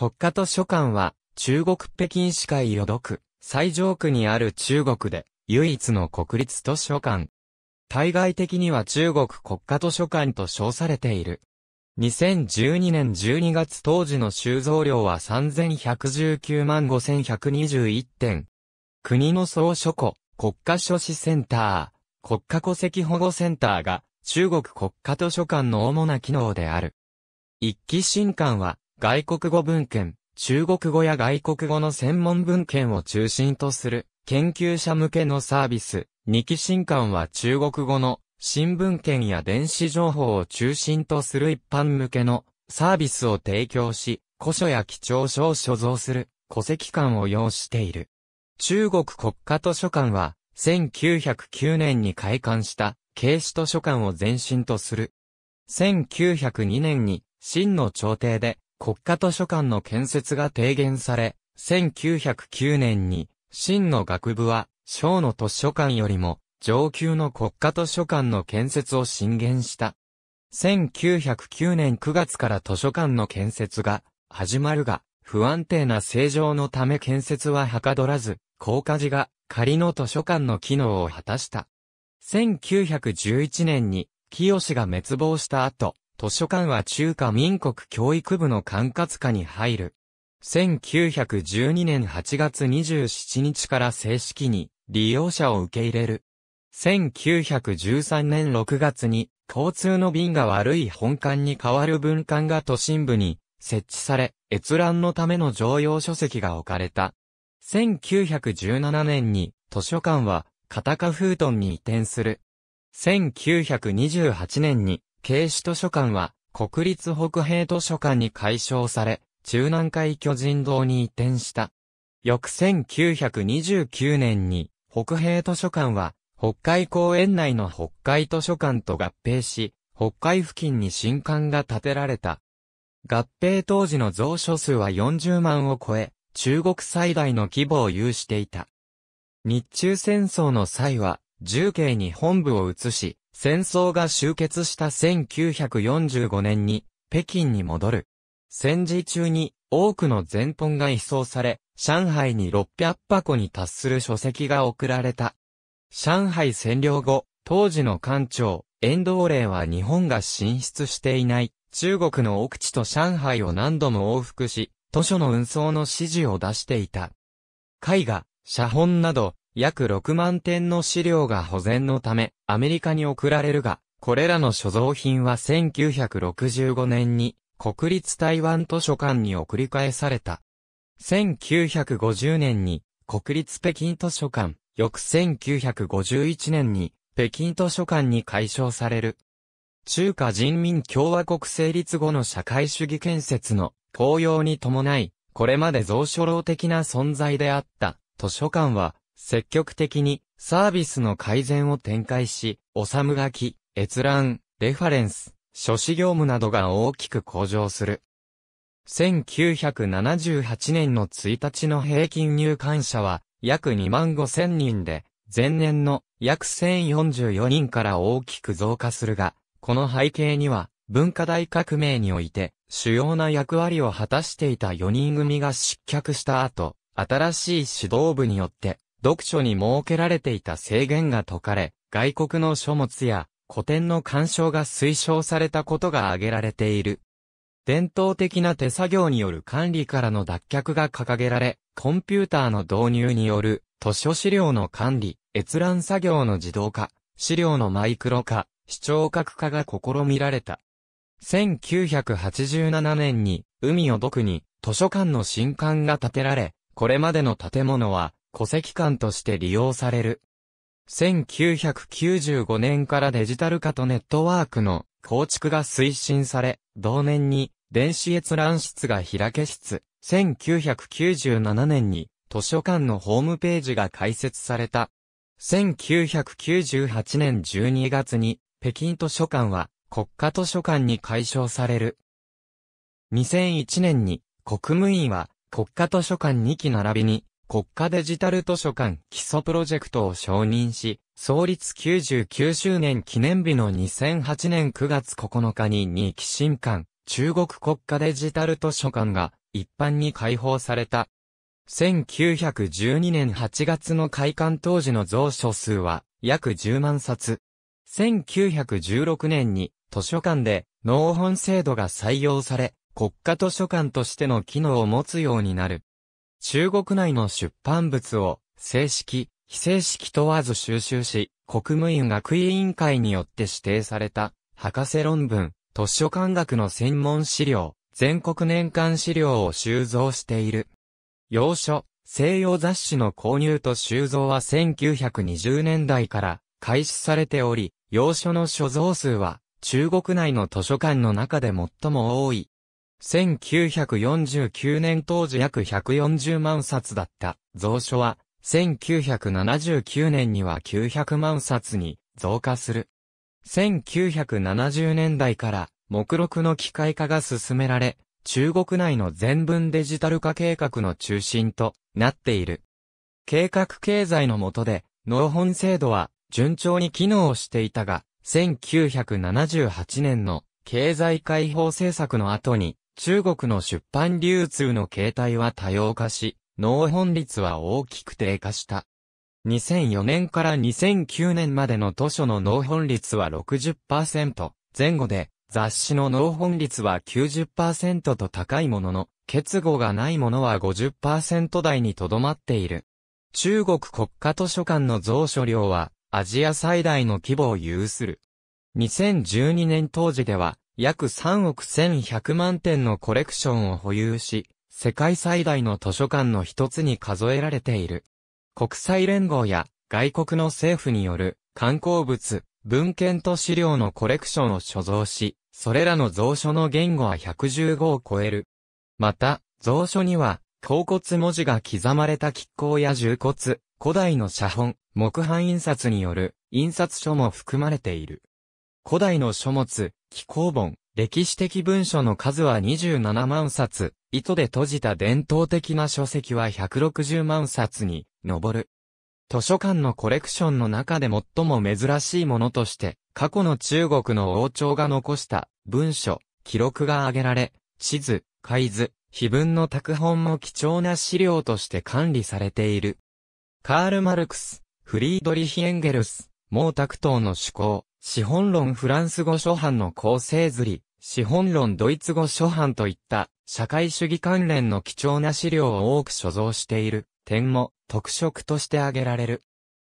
国家図書館は、中国北京市会与読、最上区にある中国で、唯一の国立図書館。対外的には中国国家図書館と称されている。2012年12月当時の収蔵量は3119万5121点。国の総書庫、国家書士センター、国家戸籍保護センターが中国国家図書館の主な機能である。一期新館は外国語文献、中国語や外国語の専門文献を中心とする研究者向けのサービス、日記新刊は中国語の新聞献や電子情報を中心とする一般向けのサービスを提供し、古書や貴重書を所蔵する戸籍館を要している。中国国家図書館は1909年に開館した警視図書館を前身とする。1902年に真の朝廷で国家図書館の建設が提言され、1909年に、真の学部は、小の図書館よりも、上級の国家図書館の建設を進言した。1909年9月から図書館の建設が始まるが、不安定な正常のため建設ははかどらず、高架寺が仮の図書館の機能を果たした。1911年に、清が滅亡した後、図書館は中華民国教育部の管轄下に入る。1912年8月27日から正式に利用者を受け入れる。1913年6月に交通の便が悪い本館に代わる分館が都心部に設置され、閲覧のための常用書籍が置かれた。1917年に図書館はカタカフートンに移転する。1928年に警視図書館は、国立北平図書館に改称され、中南海巨人堂に移転した。翌1929年に、北平図書館は、北海公園内の北海図書館と合併し、北海付近に新館が建てられた。合併当時の蔵書数は40万を超え、中国最大の規模を有していた。日中戦争の際は、重慶に本部を移し、戦争が終結した1945年に北京に戻る。戦時中に多くの前本が移送され、上海に600箱に達する書籍が送られた。上海占領後、当時の官庁、遠藤令は日本が進出していない、中国の奥地と上海を何度も往復し、図書の運送の指示を出していた。絵画、写本など、約6万点の資料が保全のため、アメリカに送られるが、これらの所蔵品は1965年に国立台湾図書館に送り返された。1950年に国立北京図書館、翌1951年に北京図書館に改称される。中華人民共和国成立後の社会主義建設の公用に伴い、これまで蔵書楼的な存在であった図書館は積極的にサービスの改善を展開し、おさむ書き、閲覧、レファレンス、書士業務などが大きく向上する。1978年の1日の平均入館者は約2万5千人で、前年の約1044人から大きく増加するが、この背景には文化大革命において主要な役割を果たしていた4人組が失脚した後、新しい指導部によって読書に設けられていた制限が解かれ、外国の書物や古典の鑑賞が推奨されたことが挙げられている。伝統的な手作業による管理からの脱却が掲げられ、コンピューターの導入による図書資料の管理、閲覧作業の自動化、資料のマイクロ化、視聴覚化が試みられた。1987年に海を毒に図書館の新館が建てられ、これまでの建物は戸籍館として利用される。1995年からデジタル化とネットワークの構築が推進され、同年に電子閲覧室が開け室、1997年に図書館のホームページが開設された。1998年12月に北京図書館は国家図書館に改称される。2001年に国務院は国家図書館2期並びに国家デジタル図書館基礎プロジェクトを承認し、創立99周年記念日の2008年9月9日に2期新館、中国国家デジタル図書館が一般に開放された。1912年8月の開館当時の蔵書数は約10万冊。1916年に図書館で納本制度が採用され、国家図書館としての機能を持つようになる。中国内の出版物を正式、非正式問わず収集し、国務院学位委員会によって指定された、博士論文、図書館学の専門資料、全国年間資料を収蔵している。洋書、西洋雑誌の購入と収蔵は1920年代から開始されており、洋書の所蔵数は中国内の図書館の中で最も多い1949年当時約140万冊だった蔵書は、1979年には900万冊に増加する。1970年代から目録の機械化が進められ、中国内の全文デジタル化計画の中心となっている。計画経済の下で、農本制度は順調に機能していたが、1978年の経済解放政策の後に中国の出版流通の形態は多様化し、納本率は大きく低下した。2004年から2009年までの図書の納本率は60%前後で、雑誌の納本率は90%と高いものの、結合がないものは50%台にとどまっている。中国国家図書館の蔵書量は、アジア最大の規模を有する。2012年当時では、約3億1100万点のコレクションを保有し、世界最大の図書館の一つに数えられている。国際連合や外国の政府による観光物、文献と資料のコレクションを所蔵し、それらの蔵書の言語は115を超える。また、蔵書には、甲骨文字が刻まれた亀甲や重骨、古代の写本、木版印刷による印刷書も含まれている。古代の書物、気候本、歴史的文書の数は27万冊、糸で閉じた伝統的な書籍は160万冊に上る。図書館のコレクションの中で最も珍しいものとして、過去の中国の王朝が残した文書、記録が挙げられ、地図、海図、碑文の拓本も貴重な資料として管理されている。カール・マルクス、フリードリヒ・エンゲルス、毛沢東の思考、資本論フランス語初版の構成ずり、資本論ドイツ語初版といった社会主義関連の貴重な資料を多く所蔵している点も特色として挙げられる。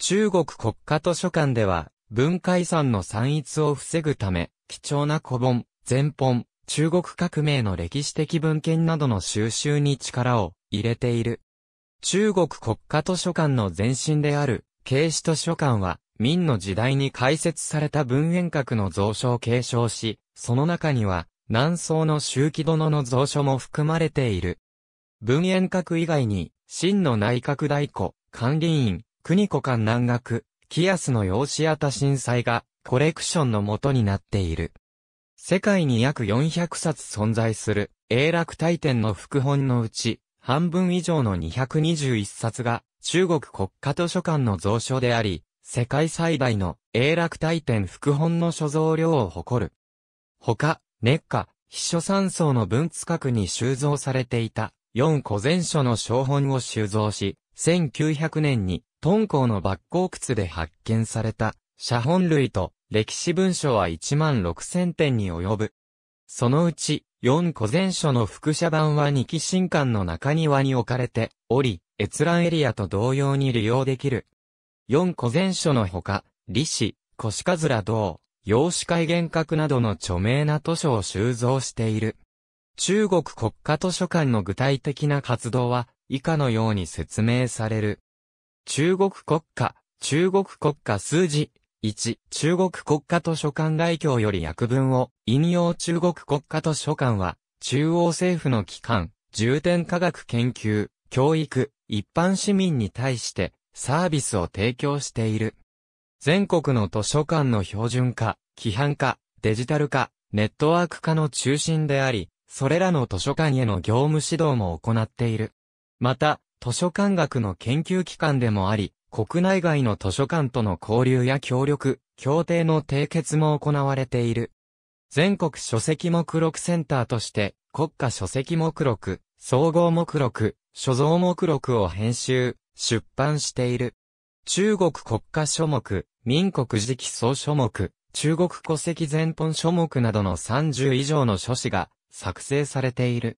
中国国家図書館では文化遺産の散逸を防ぐため貴重な古本、全本、中国革命の歴史的文献などの収集に力を入れている。中国国家図書館の前身である、警視図書館は、明の時代に開設された文苑閣の蔵書を継承し、その中には、南宋の周期殿の蔵書も含まれている。文苑閣以外に、真の内閣大庫、管理院、国子館南学、キアスの養子あた震災が、コレクションの元になっている。世界に約400冊存在する、永楽大典の副本のうち、半分以上の221冊が、中国国家図書館の蔵書であり、世界最大の永楽大天副本の所蔵量を誇る。他、熱下、秘書山層の分塚閣に収蔵されていた4古前書の小本を収蔵し、1900年に敦煌の抜光窟で発見された写本類と歴史文書は1万6000点に及ぶ。そのうち4古前書の副写版は二期新館の中庭に置かれており、閲覧エリアと同様に利用できる四古前書のほか、李氏、腰かずら道、洋紙会幻覚などの著名な図書を収蔵している。中国国家図書館の具体的な活動は、以下のように説明される。中国国家、中国国家数字、1、中国国家図書館外教より訳文を、引用中国国家図書館は、中央政府の機関、重点科学研究、教育、一般市民に対して、サービスを提供している。全国の図書館の標準化、規範化、デジタル化、ネットワーク化の中心であり、それらの図書館への業務指導も行っている。また、図書館学の研究機関でもあり、国内外の図書館との交流や協力、協定の締結も行われている。全国書籍目録センターとして、国家書籍目録、総合目録、所蔵目録を編集、出版している。中国国家書目、民国時期総書目、中国戸籍全本書目などの30以上の書誌が作成されている。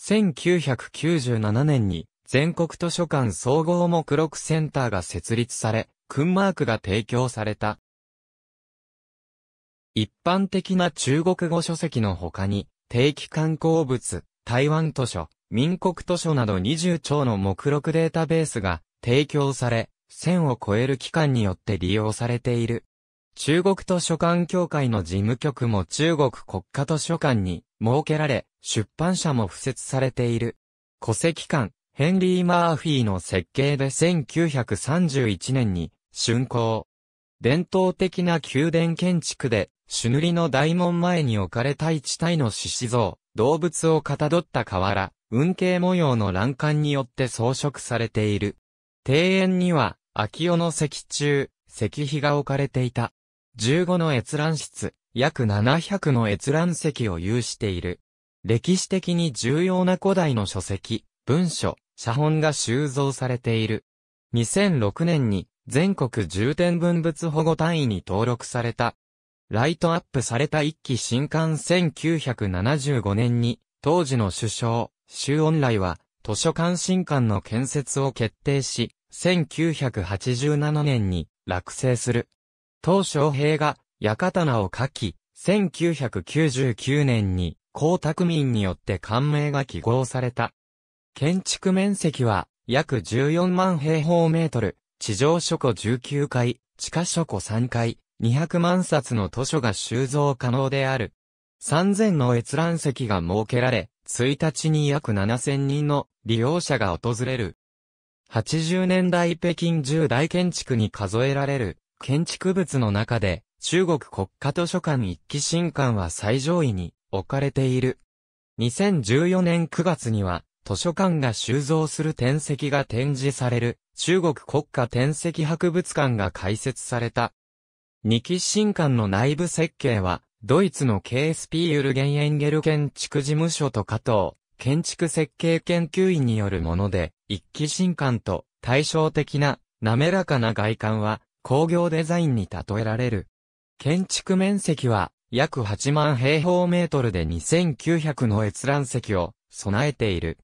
1997年に全国図書館総合目録センターが設立され、訓マークが提供された。一般的な中国語書籍の他に、定期刊行物、台湾図書、民国図書など20兆の目録データベースが提供され、1000を超える機関によって利用されている。中国図書館協会の事務局も中国国家図書館に設けられ、出版社も付設されている。戸籍館、ヘンリー・マーフィーの設計で1931年に竣工。伝統的な宮殿建築で、朱塗りの大門前に置かれた一体の獅子像、動物をかたどった瓦、運慶模様の欄干によって装飾されている。庭園には、秋代の石柱、石碑が置かれていた。15の閲覧室、約700の閲覧席を有している。歴史的に重要な古代の書籍、文書、写本が収蔵されている。2006年に全国重点文物保護単位に登録された。ライトアップされた一期新刊1975年に、当時の首相、周恩来は、図書館新館の建設を決定し、1987年に落成する。当昌平が、館名を書き、1999年に、江沢民によって官名が記号された。建築面積は、約14万平方メートル、地上書庫19階、地下書庫3階、200万冊の図書が収蔵可能である。3000の閲覧席が設けられ、1日に約7000人の利用者が訪れる。80年代北京10大建築に数えられる建築物の中で中国国家図書館一期新館は最上位に置かれている。2014年9月には図書館が収蔵する展石が展示される中国国家展石博物館が開設された。二期新館の内部設計はドイツの KSP ユルゲン・エンゲル建築事務所と加藤、建築設計研究員によるもので、一気新館と対照的な滑らかな外観は工業デザインに例えられる。建築面積は約8万平方メートルで2900の閲覧席を備えている。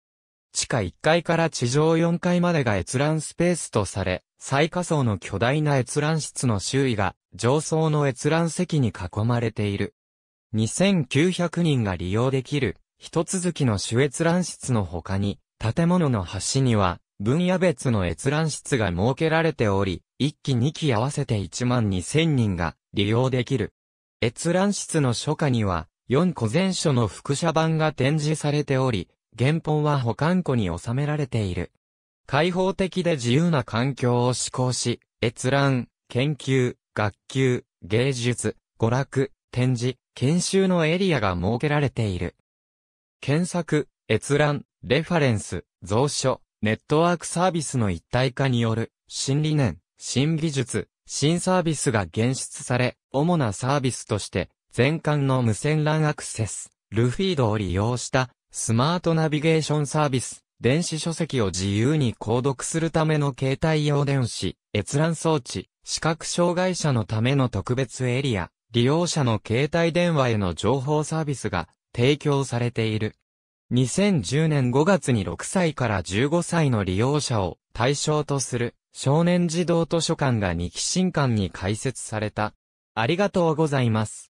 地下1階から地上4階までが閲覧スペースとされ、最下層の巨大な閲覧室の周囲が上層の閲覧席に囲まれている。2900人が利用できる、一続きの主閲覧室の他に、建物の端には、分野別の閲覧室が設けられており、1期2期合わせて1万2000人が利用できる。閲覧室の初夏には、4個全書の複写版が展示されており、原本は保管庫に収められている。開放的で自由な環境を施行し、閲覧、研究、学級、芸術、娯楽、展示、研修のエリアが設けられている。検索、閲覧、レファレンス、蔵書、ネットワークサービスの一体化による、新理念、新技術、新サービスが現出され、主なサービスとして、全館の無線 LAN アクセス、ルフィードを利用した、スマートナビゲーションサービス、電子書籍を自由に購読するための携帯用電子、閲覧装置、視覚障害者のための特別エリア、利用者の携帯電話への情報サービスが提供されている。2010年5月に6歳から15歳の利用者を対象とする少年児童図書館が2期新館に開設された。ありがとうございます。